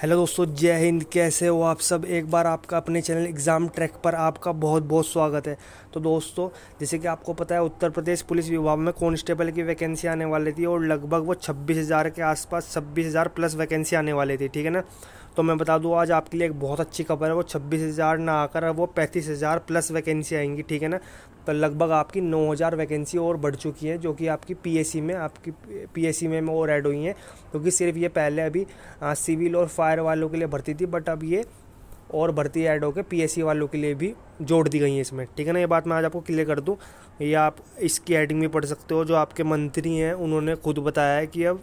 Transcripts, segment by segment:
hello दोस्तों जय हिंद कैसे हो आप सब एक बार आपका अपने चैनल एग्ज़ाम ट्रैक पर आपका बहुत बहुत स्वागत है तो दोस्तों जैसे कि आपको पता है उत्तर प्रदेश पुलिस विभाग में कॉन्स्टेबल की वैकेंसी आने वाली थी और लगभग वो छब्बीस हज़ार के आसपास छब्बीस हज़ार प्लस वैकेंसी आने वाली थी ठीक है ना तो मैं बता दूँ आज आपके लिए एक बहुत अच्छी खबर है वो छब्बीस हज़ार ना आकर वो पैंतीस हज़ार प्लस वैकेंसी आएंगी ठीक है ना तो लगभग आपकी नौ हज़ार वैकेंसी और बढ़ चुकी है जो कि आपकी पीएससी में आपकी पीएससी में और ऐड हुई हैं क्योंकि तो सिर्फ ये पहले अभी सिविल और फायर वालों के लिए भर्ती थी बट अब ये और भर्ती ऐड होकर पी वालों के लिए भी जोड़ दी गई है इसमें ठीक है ना ये बात मैं आज आपको क्लियर कर दूँ ये आप इसकी एडिंग भी पढ़ सकते हो जो आपके मंत्री हैं उन्होंने खुद बताया है कि अब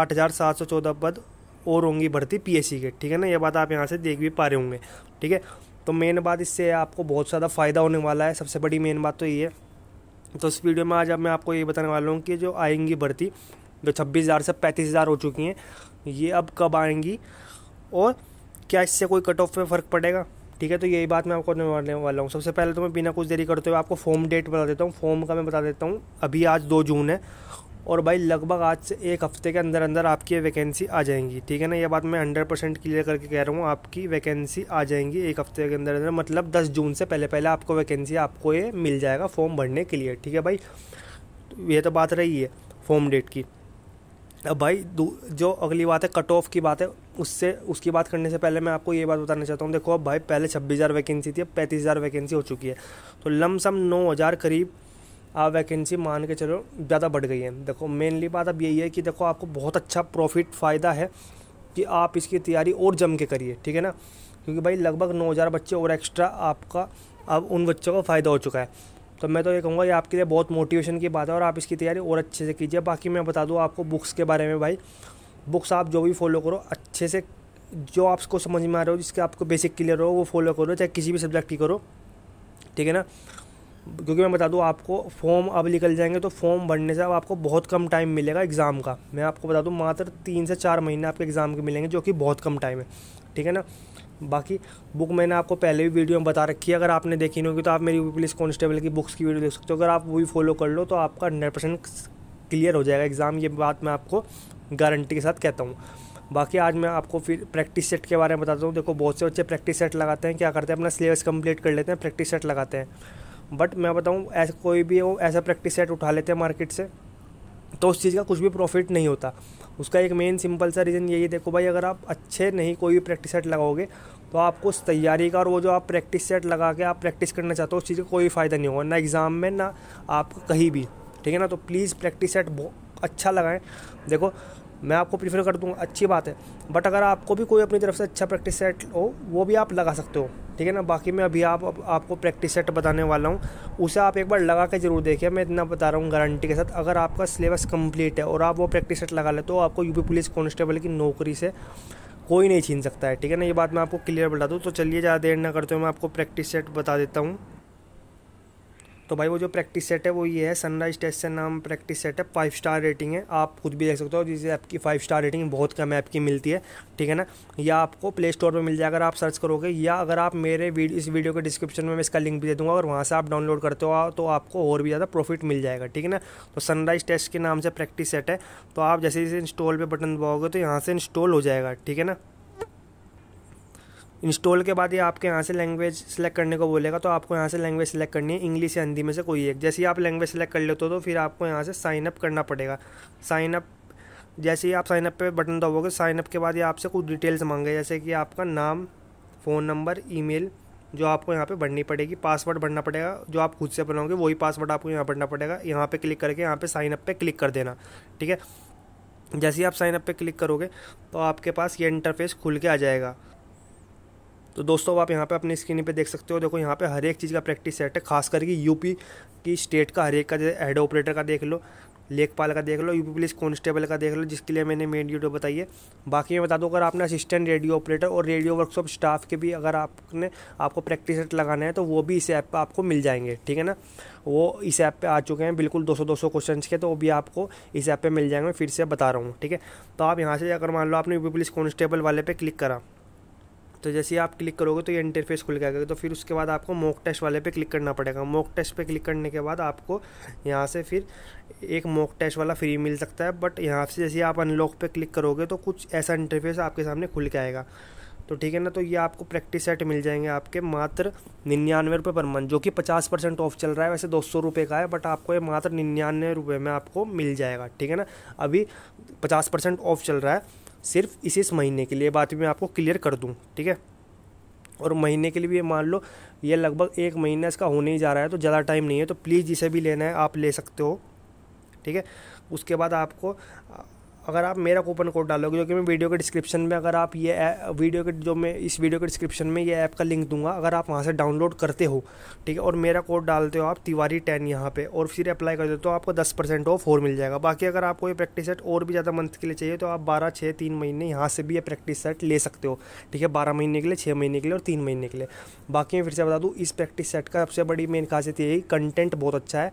आठ हज़ार सात सौ चौदह पद और होंगी भर्ती पी के ठीक है ना ये बात आप यहाँ से देख भी पा रहे होंगे ठीक है तो मेन बात इससे आपको बहुत ज़्यादा फ़ायदा होने वाला है सबसे बड़ी मेन बात तो ये है तो इस वीडियो में आज अब मैं आपको ये बताने वाला हूँ कि जो आएंगी भर्ती जो छब्बीस हज़ार से पैंतीस हज़ार हो चुकी हैं ये अब कब आएंगी और क्या इससे कोई कट ऑफ में फ़र्क पड़ेगा ठीक है तो यही बात मैं आपको बताने वाला हूँ सबसे पहले तो मैं बिना कुछ देरी करते हुए आपको फॉर्म डेट बता देता हूँ फॉर्म का मैं बता देता हूँ अभी आज दो जून है और भाई लगभग आज से एक हफ़्ते के अंदर अंदर आपकी वैकेंसी आ जाएंगी ठीक है ना ये बात मैं हंड्रेड परसेंट क्लियर करके कह रहा हूँ आपकी वैकेंसी आ जाएंगी एक हफ़्ते के अंदर अंदर मतलब दस जून से पहले पहले आपको वैकेंसी आपको ये मिल जाएगा फॉर्म भरने के लिए ठीक है भाई ये तो बात रही है फॉर्म डेट की अब भाई जो अगली बात है कट ऑफ की बात है उससे उसकी बात करने से पहले मैं आपको ये बात बताना चाहता हूँ देखो अब भाई पहले छब्बीस हज़ार वैकेंसी थी अब पैंतीस हज़ार वैकेंसी हो चुकी है तो लमसम नौ हज़ार करीब आप वैकेंसी मान के चलो ज़्यादा बढ़ गई है देखो मेनली बात अब यही है कि देखो आपको बहुत अच्छा प्रॉफिट फ़ायदा है कि आप इसकी तैयारी और जम के करिए ठीक है ना क्योंकि भाई लगभग नौ हज़ार बच्चे और एक्स्ट्रा आपका अब उन बच्चों का फ़ायदा हो चुका है तो मैं तो ये कहूँगा ये आपके लिए बहुत मोटिवेशन की बात है और आप इसकी तैयारी और अच्छे से कीजिए बाकी मैं बता दूँ आपको बुक्स के बारे में भाई बुक्स आप जो भी फॉलो करो अच्छे से जो आपको समझ में आ रहा हो जिसके आपको बेसिक क्लियर हो वो फॉलो करो चाहे किसी भी सब्जेक्ट की करो ठीक है ना क्योंकि मैं बता दूँ आपको फॉर्म अब निकल जाएंगे तो फॉर्म भरने से अब आपको बहुत कम टाइम मिलेगा एग्ज़ाम का मैं आपको बता दूँ मात्र तीन से चार महीने आपके एग्ज़ाम के मिलेंगे जो कि बहुत कम टाइम है ठीक है ना बाकी बुक मैंने आपको पहले भी वीडियो में बता रखी है अगर आपने देखी नहीं होगी तो आप मेरी पुलिस कॉन्स्टेबल की बुक्स की वीडियो देख सकते हो अगर आप वही फॉलो कर लो तो आपका हंड्रेड परसेंट क्लियर हो जाएगा एग्ज़ाम ये बात मैं आपको गारंटी के साथ कहता हूँ बाकी आज मैं आपको फिर प्रैक्टिस सेट के बारे में बताता हूँ देखो बहुत से बच्चे प्रैक्टिस सेट लगाते हैं क्या करते हैं अपना सिलेबस कंप्लीट कर लेते हैं प्रैक्टिस सेट लगाते हैं बट मैं बताऊँ ऐसा कोई भी वो ऐसा प्रैक्टिस सेट उठा लेते हैं मार्केट से तो उस चीज़ का कुछ भी प्रॉफिट नहीं होता उसका एक मेन सिंपल सा रीज़न यही देखो भाई अगर आप अच्छे नहीं कोई भी प्रैक्टिस सेट लगाओगे तो आपको उस तैयारी का और वो जो आप प्रैक्टिस सेट लगा के आप प्रैक्टिस करना चाहते हो उस चीज़ का कोई फ़ायदा नहीं होगा ना एग्ज़ाम में ना आप कहीं भी ठीक है ना तो प्लीज़ प्रैक्टिस सेट अच्छा लगाएं देखो मैं आपको प्रीफर कर दूँगा अच्छी बात है बट अगर आपको भी कोई अपनी तरफ से अच्छा प्रैक्टिस सेट हो वो भी आप लगा सकते हो ठीक है ना बाकी मैं अभी आप, आप आपको प्रैक्टिस सेट बताने वाला हूँ उसे आप एक बार लगा के ज़रूर देखिए मैं इतना बता रहा हूँ गारंटी के साथ अगर आपका सिलेबस कंप्लीट है और आप वो प्रैक्टिस सेट लगा लेते तो आपको यूपी पुलिस कॉन्स्टेबल की नौकरी से कोई नहीं छीन सकता है ठीक है ना ये बात मैं आपको क्लियर बता दूँ तो चलिए ज़्यादा देर ना करते हुए मैं आपको प्रैक्टिस सेट बता देता हूँ तो भाई वो जो प्रैक्टिस सेट है वो ये है सनराइज टेस्ट से नाम प्रैक्टिस सेट है फाइव स्टार रेटिंग है आप खुद भी देख सकते हो जिससे आपकी फाइव स्टार रेटिंग बहुत कम ऐप की मिलती है ठीक है ना या आपको प्ले स्टोर पर मिल जाए अगर आप सर्च करोगे या अगर आप मेरे वीडियो इस वीडियो के डिस्क्रिप्शन में मैं इसका लिंक भी दे दूँगा अगर वहाँ से आप डाउनलोड करते हो तो आपको और भी ज़्यादा प्रॉफिट मिल जाएगा ठीक है ना तो सनराइज टेस्ट के नाम से प्रैक्टिस सेट है तो आप जैसे जैसे इंस्टॉल पर बटन दबाओगे तो यहाँ से इंस्टॉल हो जाएगा ठीक है ना इंस्टॉल के बाद ये आपके यहाँ से लैंग्वेज सेलेक्ट करने को बोलेगा तो आपको यहाँ से लैंग्वेज सेलेक्ट करनी है इंग्लिश या हिंदी में से कोई एक जैसे ही आप लैंग्वेज सेलेक्ट कर लेते हो तो फिर आपको यहाँ से साइन अप करना पड़ेगा साइन अप जैसे ही आप साइन अप पे बटन दबोगे साइन अप के बाद ये आपसे कुछ डिटेल्स मांगे जैसे कि आपका नाम फ़ोन नंबर ईमेल जो आपको यहाँ पे भरनी पड़ेगी पासवर्ड भरना पड़ेगा जो आप खुद से बनाओगे वही पासवर्ड आपको यहाँ भरना पड़ेगा यहाँ पे क्लिक करके यहाँ पे साइन अप पे क्लिक कर देना ठीक है जैसे ही आप साइन अप पे क्लिक करोगे तो आपके पास ये इंटरफेस खुल के आ जाएगा तो दोस्तों आप यहाँ पे अपनी स्क्रीन पे देख सकते हो देखो यहाँ पे हर एक चीज़ का प्रैक्टिस सेट है खास करके यूपी की स्टेट का हर एक का जैसे हेड ऑपरेटर का देख लो लेखपाल का देख लो यूपी पुलिस कॉन्स्टेबल का देख लो जिसके लिए मैंने मेन यूट्यूब बताई है बाकी मैं बता दूँ अगर आपने असिस्टेंट रेडियो ऑपरेटर और रेडियो वर्कशॉप स्टाफ के भी अगर आपने आपको प्रैक्टिस सेट लगाना है तो वो भी इस ऐप पर आपको मिल जाएंगे ठीक है ना वो इस ऐप पर आ चुके हैं बिल्कुल दो सौ क्वेश्चंस के तो वो भी आपको इस ऐप पर मिल जाएंगे फिर से बता रहा हूँ ठीक है तो आप यहाँ से अगर मान लो आपने यू पुलिस कॉन्स्टेबल वाले पे क्लिक करा तो जैसे आप क्लिक करोगे तो ये इंटरफेस खुल जाएगा तो फिर उसके बाद आपको मॉक टेस्ट वाले पे क्लिक करना पड़ेगा मॉक टेस्ट पे क्लिक करने के बाद आपको यहाँ से फिर एक मॉक टेस्ट वाला फ्री मिल सकता है बट यहाँ से जैसे आप अनलॉक पे क्लिक करोगे तो कुछ ऐसा इंटरफेस आपके सामने खुल के आएगा तो ठीक है ना तो ये आपको प्रैक्टिस सेट मिल जाएंगे आपके मात्र निन्यानवे रुपये पर मंथ जो कि पचास परसेंट ऑफ चल रहा है वैसे दो सौ रुपये का है बट आपको ये मात्र निन्यानवे रुपये में आपको मिल जाएगा ठीक है ना अभी पचास परसेंट ऑफ चल रहा है सिर्फ इस इस महीने के लिए बात मैं आपको क्लियर कर दूँ ठीक है और महीने के लिए भी मान लो ये लगभग एक महीना इसका होने ही जा रहा है तो ज़्यादा टाइम नहीं है तो प्लीज़ जिसे भी लेना है आप ले सकते हो ठीक है उसके बाद आपको अगर आप मेरा कूपन कोड डालोगे जो कि मैं वीडियो के डिस्क्रिप्शन में अगर आप ये वीडियो के जो मैं इस वीडियो के डिस्क्रिप्शन में ये ऐप का लिंक दूंगा अगर आप वहाँ से डाउनलोड करते हो ठीक है और मेरा कोड डालते हो आप तिवारी टेन यहाँ पर और फिर अप्लाई कर देते हो तो आपको दस परसेंट ऑफ और मिल जाएगा बाकी अगर आपको ये प्रैक्टिस सेट और भी ज़्यादा मंथ के लिए चाहिए तो आप बारह छः तीन महीने यहाँ से भी ये प्रैक्टिस सेट ले सकते हो ठीक है बारह महीने के लिए छः महीने के लिए और तीन महीने के लिए बाकी मैं फिर से बता दूँ इस प्रैक्टिस सेट का सबसे बड़ी मेन खासियत यही कंटेंट बहुत अच्छा है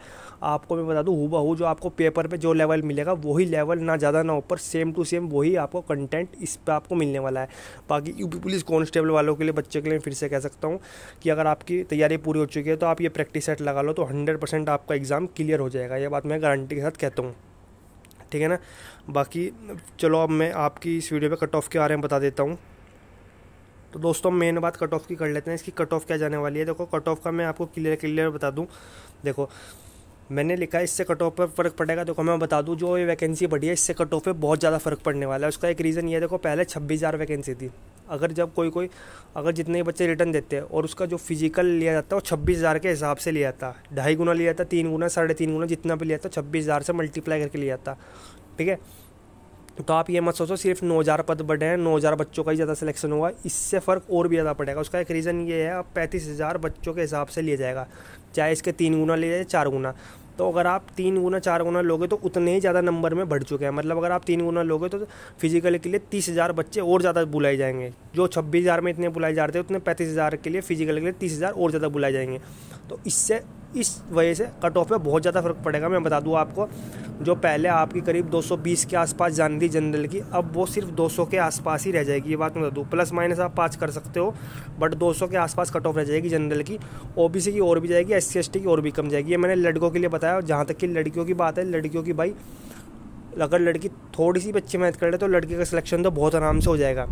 आपको मैं बता दूँ हु जो आपको पेपर पर जो लेवल मिलेगा वही लेवल ना ज़्यादा ना प्रॉपर सेम टू सेम वही आपको कंटेंट इस पर आपको मिलने वाला है बाकी यूपी पुलिस कॉन्स्टेबल वालों के लिए बच्चे के लिए फिर से कह सकता हूँ कि अगर आपकी तैयारी पूरी हो चुकी है तो आप ये प्रैक्टिस सेट लगा लो तो हंड्रेड परसेंट आपका एग्ज़ाम क्लियर हो जाएगा यह बात मैं गारंटी के साथ कहता हूँ ठीक है ना बाकी चलो अब मैं आपकी इस वीडियो पे कट ऑफ के बारे में बता देता हूँ तो दोस्तों मेन बात कट ऑफ की कर लेते हैं इसकी कट ऑफ क्या जाने वाली है देखो कट ऑफ का मैं आपको क्लियर क्लियर बता दूँ देखो मैंने लिखा है इससे कट ऑफ पर फ़र्क पड़ेगा देखो मैं बता दूँ जो ये वैकेंसी बढ़ी है इससे कट ऑफ पर बहुत ज़्यादा फ़र्क पड़ने वाला है उसका एक रीज़न ये देखो पहले छब्बीस हज़ार वैकेंसी थी अगर जब कोई कोई अगर जितने बच्चे रिटर्न देते हैं और उसका जो फिजिकल लिया जाता है वो छब्बीस हज़ार के हिसाब से लिया जाता ढाई गुना लिया जाता तीन गुना साढ़े तीन गुना जितना भी लिया जाता छब्बीस हज़ार से मल्टीप्लाई करके लिया जाता ठीक है तो आप ये मत सोचो सिर्फ नौ हज़ार पद बढ़े हैं नौ हज़ार बच्चों का ही ज़्यादा सिलेक्शन होगा इससे फ़र्क और भी ज़्यादा पड़ेगा उसका एक रीज़न ये है आप पैंतीस हज़ार बच्चों के हिसाब से लिया जाएगा चाहे इसके तीन गुना लिया जाए चार गुना तो अगर आप तीन गुना चार गुना लोगे तो उतने ही ज़्यादा नंबर में बढ़ चुके हैं मतलब अगर आप तीन गुना लोगे तो फिजिकल के लिए तीस हज़ार बच्चे और ज़्यादा बुलाए जाएंगे जो छब्बीस हज़ार में इतने बुलाए जाते हैं उतने पैंतीस हज़ार के लिए फिजिकल के लिए तीस हज़ार और ज़्यादा बुलाए जाएंगे तो इससे इस वजह से कट ऑफ में बहुत ज़्यादा फ़र्क पड़ेगा मैं बता दूँ आपको जो पहले आपकी करीब 220 के आसपास जानी थी जनरल की अब वो सिर्फ 200 के आसपास ही रह जाएगी ये बात मैं बता दूँ प्लस माइनस आप पाँच कर सकते हो बट 200 के आसपास कट ऑफ रह जाएगी जनरल की ओबीसी की और भी जाएगी एस सी की और भी कम जाएगी ये मैंने लड़कों के लिए बताया जहाँ तक कि लड़कियों की बात है लड़कियों की भाई अगर लड़की थोड़ी सी बच्चे मेहनत कर ले तो लड़के का सिलेक्शन तो बहुत आराम से हो जाएगा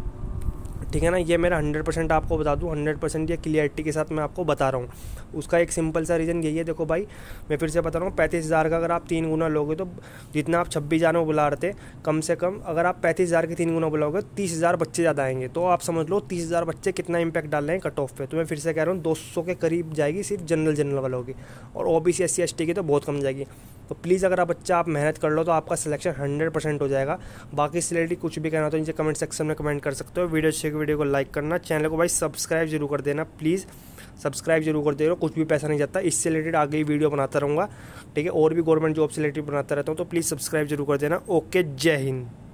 ठीक है ना ये मेरा हंड्रेड परसेंट आपको बता दूँ हंड्रेड परसेंट या क्लियरिटी के साथ मैं आपको बता रहा हूँ उसका एक सिंपल सा रीज़न यही है देखो भाई मैं फिर से बता रहा हूँ पैंतीस हज़ार का अगर आप तीन गुना लोगे तो जितना आप छब्बीस हज़ार में बुला रहे थे कम से कम अगर आप पैंतीस हज़ार के तीन गुना बुलाओगे तीस हज़ार बच्चे ज़्यादा आएंगे तो आप समझ लो तीस हज़ार बच्चे कितना इम्पैक्ट डाल रहे हैं कट ऑफ पे तो मैं फिर से कह रहा हूँ दो सौ के करीब जाएगी सिर्फ जनरल जनरल वालों की और O B C S C S T की तो बहुत कम जाएगी तो प्लीज़ अगर आप बच्चा आप मेहनत कर लो तो आपका सिलेक्शन हंड्रेड परसेंट हो जाएगा बाकी से कुछ भी कहना तो नीचे कमेंट सेक्शन में कमेंट कर सकते हो वीडियो जाकर वीडियो को लाइक करना चैनल को भाई सब्सक्राइब जरूर कर देना प्लीज़ सब्सक्राइब जरूर कर दे रहे कुछ भी पैसा नहीं जाता इससे रिलेटेड आगे ही वीडियो बनाता रहूँगा ठीक है और भी गवर्नमेंट जॉब से रिलेटेड बनाता रहता हूँ तो प्लीज़ सब्सक्राइब जरूर कर देना ओके जय हिंद